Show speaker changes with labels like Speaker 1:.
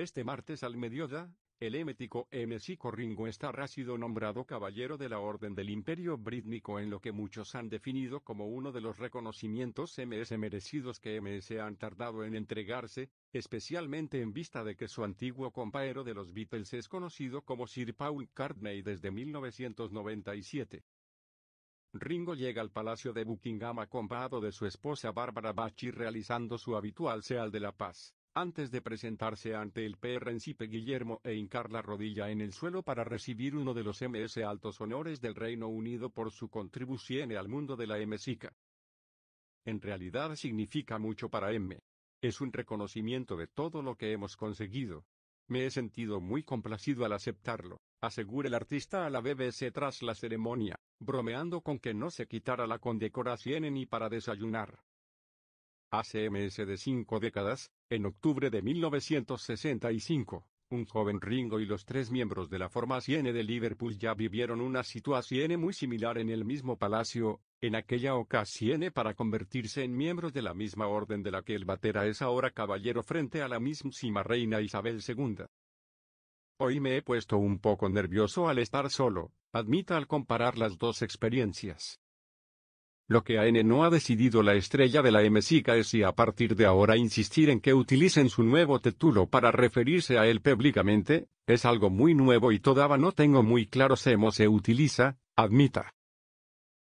Speaker 1: Este martes al mediodía, el emético MC Ringo Starr ha sido nombrado Caballero de la Orden del Imperio Británico en lo que muchos han definido como uno de los reconocimientos MS merecidos que MS han tardado en entregarse, especialmente en vista de que su antiguo compañero de los Beatles es conocido como Sir Paul Cartney desde 1997. Ringo llega al Palacio de Buckingham acompañado de su esposa Bárbara Bachi realizando su habitual seal de la paz. Antes de presentarse ante el príncipe Guillermo e hincar la rodilla en el suelo para recibir uno de los MS altos honores del Reino Unido por su contribución al mundo de la MSICA. En realidad significa mucho para M. Es un reconocimiento de todo lo que hemos conseguido. Me he sentido muy complacido al aceptarlo, asegura el artista a la BBC tras la ceremonia, bromeando con que no se quitara la condecoración ni para desayunar. MS de cinco décadas, en octubre de 1965, un joven Ringo y los tres miembros de la formación de Liverpool ya vivieron una situación muy similar en el mismo palacio, en aquella ocasión para convertirse en miembros de la misma orden de la que el batera es ahora caballero frente a la misma reina Isabel II. Hoy me he puesto un poco nervioso al estar solo, admita al comparar las dos experiencias. Lo que AN no ha decidido la estrella de la MSICA es si a partir de ahora insistir en que utilicen su nuevo título para referirse a él públicamente, es algo muy nuevo y todavía no tengo muy claro cómo se utiliza, admita.